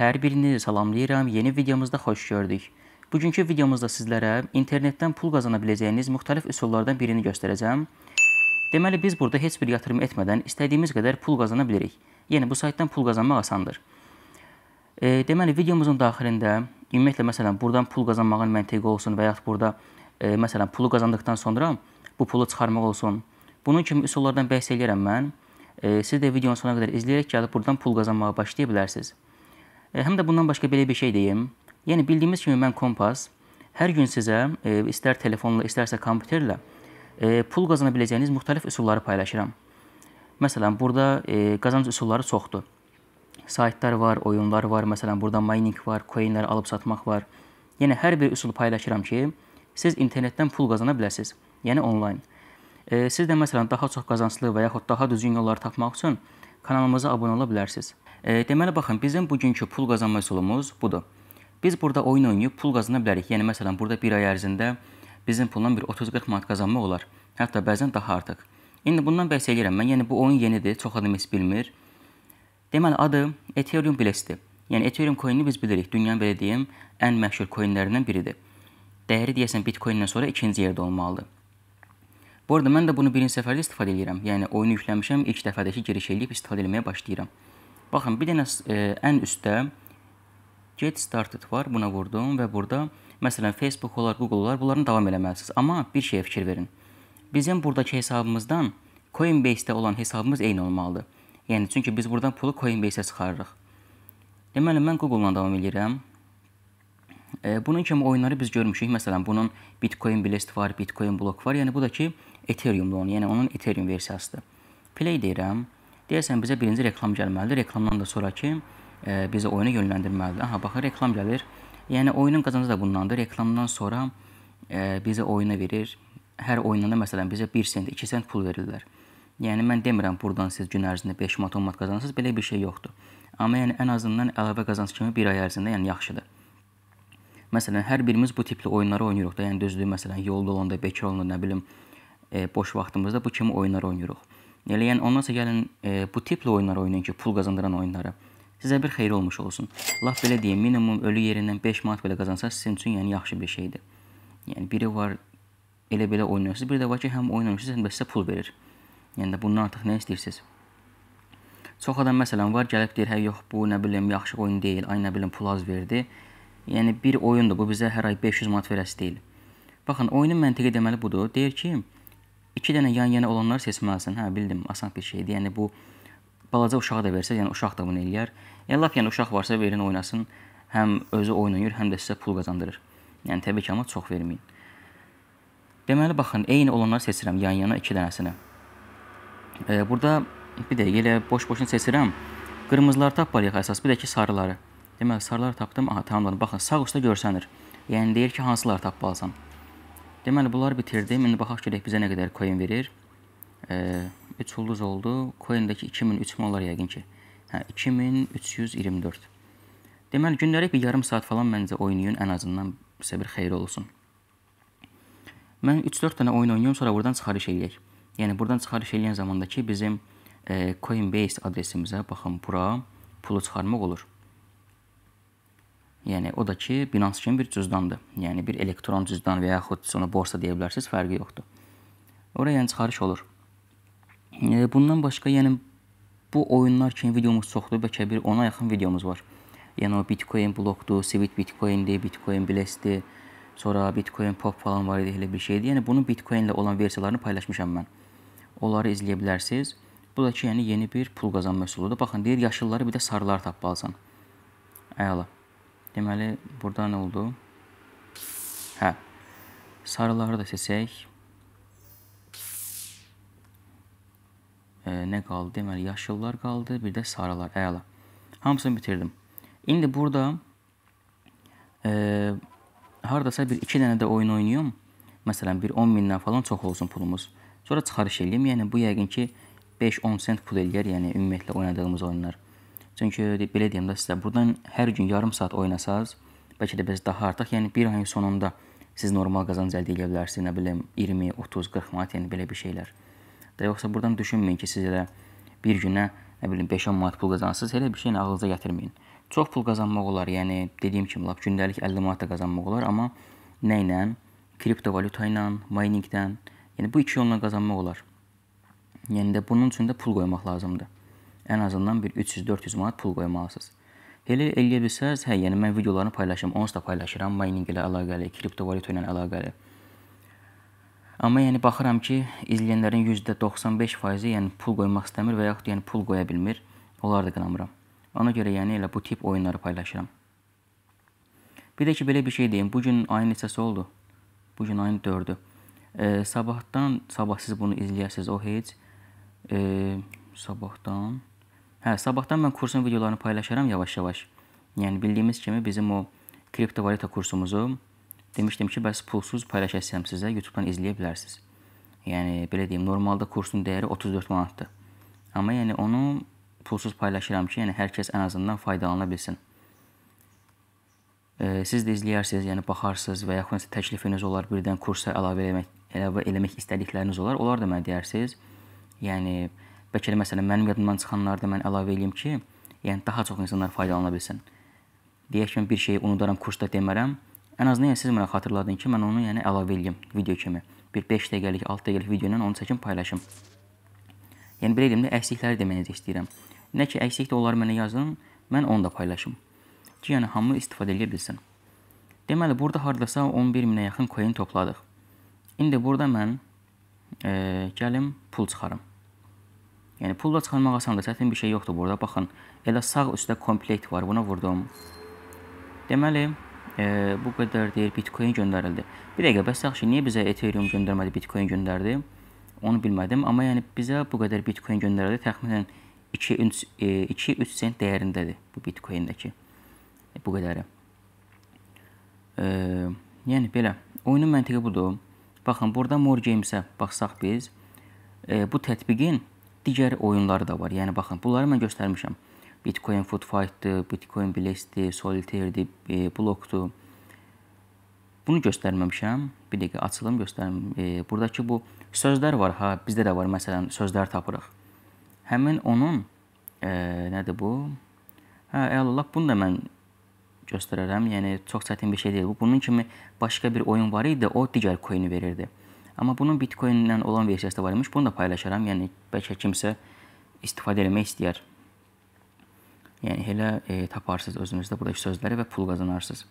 Hər birinizi salamlayıram. Yeni videomuzda xoş gördük. Bugünkü videomuzda sizlərə internetdən pul qazana biləcəyiniz müxtəlif üsullardan birini göstərəcəm. Deməli, biz burada heç bir yatırım etmədən istədiyimiz qədər pul qazana bilirik. Yəni, bu saytdan pul qazanmaq asandır. E, deməli, videomuzun daxilində, ümumiyyətlə, məsələn, buradan pul qazanmağın məntiqi olsun və yaxud burada, e, məsələn, pulu qazandıqdan sonra bu pulu çıxarmaq olsun. Bunun kimi üsullardan bəhs edirəm mən. E, siz də videonun sona qədər izləyərək gəlib buradan pul qazanmağa başlaya bilərsiniz. E, Həm də bundan başqa belə bir şey deyim. Yəni bildiyimiz kimi mən kompas hər gün sizə e, istər telefonla, istərsə kompüterlə e, pul qazana biləcəyiniz müxtəlif üsulları paylaşıram. Məsələn, burada qazanc üsulları çoxdur. Saytlar var, oyunlar var, məsələn, burada mining var, coinləri alıb satmaq var. Yəni hər bir üsulu paylaşıram ki, siz internetdən pul qazana biləsiniz. Yəni onlayn. Siz də məsələn daha çox qazanclı və yaxud daha düzgün yolları tapmaq üçün kanalımıza abunə ola bilərsiniz. E, deməli baxın, bizim bugünkü pul qazanma üsulumuz budur. Biz burada oyun oynayıb pul qazana bilərik. Yəni məsələn, burada 1 ay ərzində bizim puldan bir 30-40 manat qazanmaq olar. Hətta bəzən daha artıq. İndi bundan bəhs eləyirəm mən. Yəni bu oyun yenidir, çox adam heç bilmir. Deməli adı Ethereum Blast-dir. Yəni Ethereum coin-i biz bilirik, dünyanın belə deyim, ən məşhur coinlərindən biridir. Dəyəri deyəsən Bitcoin-dən sonra ikinci yerdə olmalıdır. Bu arada mən də bunu birinci səfərdə istifadə edirəm. Yəni oyunu yükləmişəm, ilk dəfədəki giriş eləyib istifadə etməyə başlayıram. Baxın, bir dənə ə, e, ən üstdə get started var. Buna vurdum və burada məsələn Facebook olar, Google olar, bunların davam eləməlisiniz. Amma bir şeyə fikir verin. Bizim buradakı hesabımızdan Coinbase-də olan hesabımız eyni olmalıdır. Yəni çünki biz buradan pulu Coinbase-ə çıxarırıq. Deməli mən Google-la davam edirəm. Bunun kimi oyunları biz görmüşük. Məsələn, bunun Bitcoin Blast var, Bitcoin Block var. Yəni bu da ki Ethereum-da onun, yəni onun Ethereum versiyasıdır. Play deyirəm. Deyəsən bizə birinci reklam gəlməlidir. Reklamdan da sonrakı e, bizi oyuna yönləndirməlidir. Aha, baxın reklam gəlir. Yəni oyunun qazancı da bundandır. Reklamdan sonra e, bizə oyuna verir. Hər oyundan da məsələn bizə 1 sent, 2 sent pul verirlər. Yəni mən demirəm burdan siz gün ərzində 5 manat, 10 manat qazanırsınız, belə bir şey yoxdur. Amma yəni ən azından əlavə qazanc kimi 1 ay ərzində yəni yaxşıdır. Məsələn, hər birimiz bu tipli oyunları oynayırıq da. Yəni düzdür, məsələn, yolda olanda, bekar olanda, nə bilim, e, boş vaxtımızda bu kimi oyunlar oynayırıq. Elə yəni ondansa gəlin e, bu tipli oyunlar oynayın ki, pul qazandıran oyunları. Sizə bir xeyir olmuş olsun. Lap belə deyim, minimum ölü yerindən 5 manat belə qazansa sizin üçün yəni yaxşı bir şeydir. Yəni biri var elə belə oynayırsınız, bir də var ki, həm oynayırsınız, həm də sizə pul verir. Yəni də bundan artıq nə istəyirsiniz? Çox adam məsələn var, gəlib deyir, "Hə yox, bu nə bilim yaxşı oyun deyil. Ay nə bilim pul az verdi." Yəni bir oyundur. Bu bizə hər ay 500 manat verəsi deyil. Baxın, oyunun məntiqi deməli budur. Deyir ki, 2 dənə yan-yana olanları seçməlisən. Hə, bildim, asan bir şeydir. Yəni bu balaca uşağa da versə, yəni uşaq da bunu eləyər. Yəni lap yəni uşaq varsa verin oynasın. Həm özü oyun oynayır, həm də sizə pul qazandırır. Yəni təbii ki, amma çox verməyin. Deməli baxın, eyni olanları seçirəm yan-yana 2 dənəsinə. E, burada bir də elə boş-boşuna seçirəm. Qırmızıları tapmalıyıq əsas, bir də ki sarıları. Deməli, sarılar tapdım. Aha, tamamladım. Baxın, sağ üstdə görsənir. Yəni deyir ki, hansıları tapmalısan. Deməli, bunları bitirdim. İndi baxaq görək bizə nə qədər coin verir. 3 e, ulduz oldu. Coindəki 2003 manlar yəqin ki. Hə, 2324. Deməli, gündəlik bir yarım saat falan məncə oynayın, ən azından sizə bir xeyir olsun. Mən 3-4 dənə oyun oynayım, sonra buradan çıxarış eləyək. Yəni buradan çıxarış eləyən zamandakı bizim e, Coinbase adresimizə baxın bura pulu çıxarmaq olur. Yəni o da ki, Binance kimi bir cüzdandır. Yəni bir elektron cüzdan və yaxud ona borsa deyə bilərsiniz, fərqi yoxdur. Ora yəni çıxarış olur. E, bundan başqa yəni bu oyunlar kimi videomuz çoxdur, bəlkə bir 10-a yaxın videomuz var. Yəni o Bitcoin blokdur, Sweet Bitcoin-dir, Bitcoin Blast-dir, sonra Bitcoin Pop falan var idi, elə bir şeydir. Yəni bunun Bitcoin ilə olan versiyalarını paylaşmışam mən. Onları izləyə bilərsiniz. Bu da ki, yəni yeni bir pul qazanma üsuludur. Baxın, deyir yaşılları bir də sarıları tapmalısan. Əla. Deməli, burada nə oldu? Hə, sarıları da seçək. E, nə qaldı? Deməli, yaşıllar qaldı, bir də sarılar. Əla. Hamısını bitirdim. İndi burada e, haradasa bir iki dənə də oyun oynayım. Məsələn, bir 10 mindən falan çox olsun pulumuz. Sonra çıxarış eləyim. Yəni, bu yəqin ki, 5-10 sent pul eləyər. Yəni, ümumiyyətlə oynadığımız oyunlar. Çünki belə deyim də sizə, burdan hər gün yarım saat oynasaz, bəlkə də biz daha artıq, yəni bir ayın sonunda siz normal qazanc əldə edə bilərsiniz, nə bilim 20, 30, 40 manat, yəni belə bir şeylər. Da yoxsa burdan düşünməyin ki, siz elə bir günə nə bilim 5-10 manat pul qazansınız, elə bir şeyin ağlınıza gətirməyin. Çox pul qazanmaq olar, yəni dediyim kimi lap gündəlik 50 manat da qazanmaq olar, amma nə ilə? Kriptovalyuta ilə, miningdən, yəni bu iki yolla qazanmaq olar. Yəni də bunun üçün də pul qoymaq lazımdır ən azından bir 300-400 manat pul qoymalısınız. Elə eləyə bilsəz, hə, yəni mən videolarını paylaşım, onsuz da paylaşıram, mining ilə əlaqəli, kriptovalyuta ilə əlaqəli. Amma yəni baxıram ki, izləyənlərin %95%-i yəni pul qoymaq istəmir və yaxud yəni pul qoya bilmir. Onları da qınamıram. Ona görə yəni elə bu tip oyunları paylaşıram. Bir də ki, belə bir şey deyim. Bu gün ayın neçəsi oldu? Bu gün ayın 4-ü. E, sabahdan, sabah siz bunu izləyəsiniz, o heç e, sabahdan Hə, sabahdan mən kursun videolarını paylaşaram yavaş-yavaş. Yəni bildiyimiz kimi bizim o kriptovalyuta kursumuzu demişdim ki, bəs pulsuz paylaşacağam sizə, YouTube-dan izləyə bilərsiniz. Yəni belə deyim, normalda kursun dəyəri 34 manatdır. Amma yəni onu pulsuz paylaşıram ki, yəni hər kəs ən azından faydalana bilsin. E, siz də izləyərsiniz, yəni baxarsınız və yaxud da təklifiniz olar, birdən kursa əlavə eləmək, əlavə eləmək istədikləriniz olar, onlar da mənə deyərsiniz. Yəni Bəlkə də məsələn mənim yadımdan çıxanları da mən əlavə eləyim ki, yəni daha çox insanlar faydalana bilsin. Deyək ki, bir şeyi unudaram, kursda demərəm. Ən azından yəni, siz mənə xatırladın ki, mən onu yəni əlavə eləyim video kimi. Bir 5 dəqiqəlik, 6 dəqiqəlik video ilə onu çəkim paylaşım. Yəni belə deyim də əksikləri deməyinizi istəyirəm. Nə ki əksikdir onları mənə yazın, mən onu da paylaşım. Ki yəni hamı istifadə edə bilsin. Deməli burada hardasa 11 minə yaxın coin topladıq. İndi burada mən e, gəlim pul çıxarım. Yəni pulla çıxarmaq asandır, çətin bir şey yoxdur burada. Baxın, elə sağ üstdə komplekt var. Buna vurdum. Deməli, e, bu qədər deyir Bitcoin göndərildi. Bir dəqiqə, bəs yaxşı, niyə bizə Ethereum göndərmədi, Bitcoin göndərdi? Onu bilmədim, amma yəni bizə bu qədər Bitcoin göndərildi. Təxminən 2-3 e, sent dəyərindədir bu Bitcoin-dəki. E, bu qədəri. E, yəni belə, oyunun məntiqi budur. Baxın, burada More Games-ə baxsaq biz, e, bu tətbiqin digər oyunları da var. Yəni baxın, bunları mən göstərmişəm. Bitcoin Food Fight-dır, Bitcoin Blaze-dir, Solitaire-dir, e, Block-dur. Bunu göstərməmişəm. Bir dəqiqə açılım göstərim. E, buradakı bu sözlər var ha, bizdə də var. Məsələn, sözlər tapırıq. Həmin onun e, nədir bu? Hə, əlallah bunu da mən göstərərəm. Yəni çox çətin bir şey deyil. Bu bunun kimi başqa bir oyun var idi, o digər coin verirdi. Amma bunun Bitcoin ilə olan versiyası da var imiş. Bunu da paylaşaram. Yəni bəlkə kimsə istifadə etmək istəyər. Yəni elə e, taparsınız özünüzdə buradakı sözləri və pul qazanarsınız.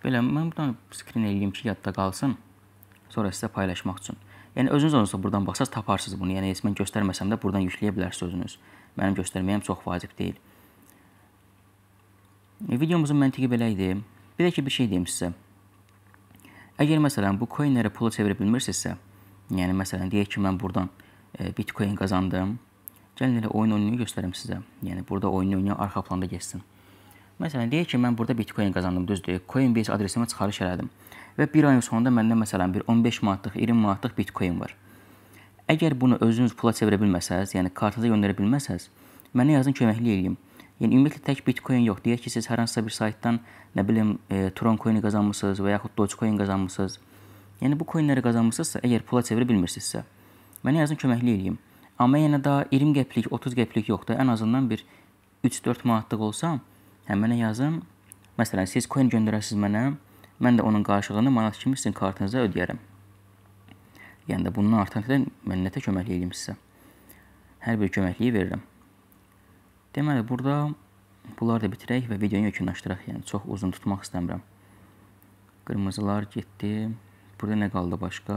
Belə mən buradan skrin eləyim ki, yadda qalsın. Sonra sizə paylaşmaq üçün. Yəni özünüz onsuz buradan baxsaz taparsınız bunu. Yəni heç mən göstərməsəm də buradan yükləyə bilərsiniz özünüz. Mənim göstərməyim çox vacib deyil. E, videomuzun məntiqi belə idi. Bir də ki bir şey deyim sizə. Əgər məsələn bu coinləri pula çevirə bilmirsinizsə, yəni məsələn deyək ki, mən burdan e, Bitcoin qazandım. Gəlin elə oyun oynayını göstərim sizə. Yəni burada oyunu oynayan arxa planda getsin. Məsələn deyək ki, mən burada Bitcoin qazandım, düzdür? Coinbase adresimə çıxarış elədim və bir ayın sonunda məndə məsələn bir 15 manatlıq, 20 manatlıq Bitcoin var. Əgər bunu özünüz pula çevirə bilməsəz, yəni kartınıza göndərə bilməsəz, mənə yazın köməklik eləyim. Yəni ümumiyyətlə tək Bitcoin yox. Deyək ki, siz hər hansısa bir saytdan, nə bilim, e, Tron coin qazanmısınız və yaxud Dogecoin qazanmısınız. Yəni bu coinləri qazanmısınızsa, əgər pula çevirə bilmirsinizsə, mənə yazın köməklik eləyim. Amma yenə də 20 qəplik, 30 qəplik yox da, ən azından bir 3-4 manatlıq olsa, həm mənə yazın. Məsələn, siz coin göndərəsiniz mənə, mən də onun qarşılığını manat kimi sizin kartınıza ödəyərəm. Yəni də bundan artan mən nətə köməklik eləyim sizə. Hər bir köməkliyi verirəm. Deməli, burada bunları da bitirək və videonu yekunlaşdıraq. Yəni, çox uzun tutmaq istəmirəm. Qırmızılar getdi. Burada nə qaldı başqa?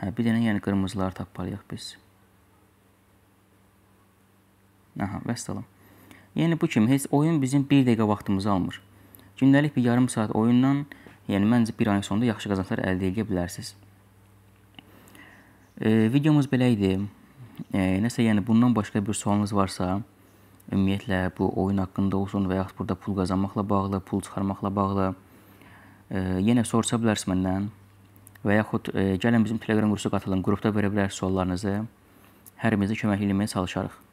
Hə, bir dənə yəni qırmızıları tapmalıyıq biz. Aha, vəssalam. Yəni, bu kimi heç oyun bizim bir dəqiqə vaxtımızı almır. Gündəlik bir yarım saat oyundan, yəni məncə bir ayın sonunda yaxşı qazançlar əldə edə bilərsiniz. E, videomuz belə idi. E, nəsə, yəni bundan başqa bir sualınız varsa, ümumiyyətlə bu oyun haqqında olsun və yaxud burada pul qazanmaqla bağlı, pul çıxarmaqla bağlı e, yenə soruşa bilərsiniz məndən və yaxud e, gəlin bizim Telegram qrupuna qatılın, qrupda verə bilərsiniz suallarınızı. Hər birinizə kömək etməyə çalışarıq.